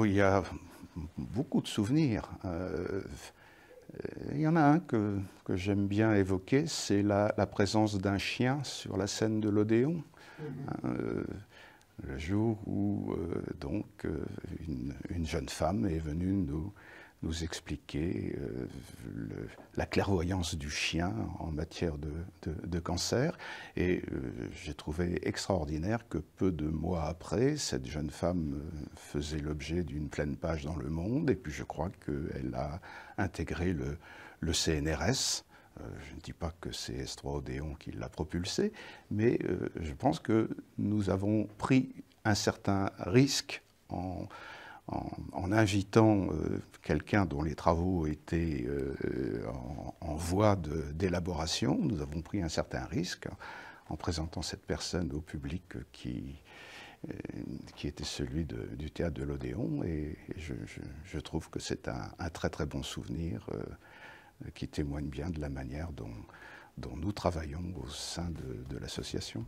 Oh, il y a beaucoup de souvenirs. Euh, il y en a un que, que j'aime bien évoquer, c'est la, présence d'un chien sur la scène de l'Odéon. Mhm. Euh, le jour où euh, donc une, jeune femme est venue nous, nous expliquer la clairvoyance du chien en matière de, cancer. Et euh, j'ai trouvé extraordinaire que peu de mois après, cette jeune femme euh, faisait l'objet d'une pleine page dans le monde. Et puis je crois qu'elle a intégré le, CNRS. Euh, je ne dis pas que c'est s qui l'a propulsé, mais je pense que nous avons pris un certain risque en en, invitant euh, quelqu'un dont les travaux étaient euh, en, voie d'élaboration. Nous avons pris un certain risque en présentant cette personne au public qui, euh, était celui du théâtre de l'Odéon. Et, je, trouve que c'est un, très très bon souvenir qui témoigne bien de la manière dont, nous travaillons au sein de l'association.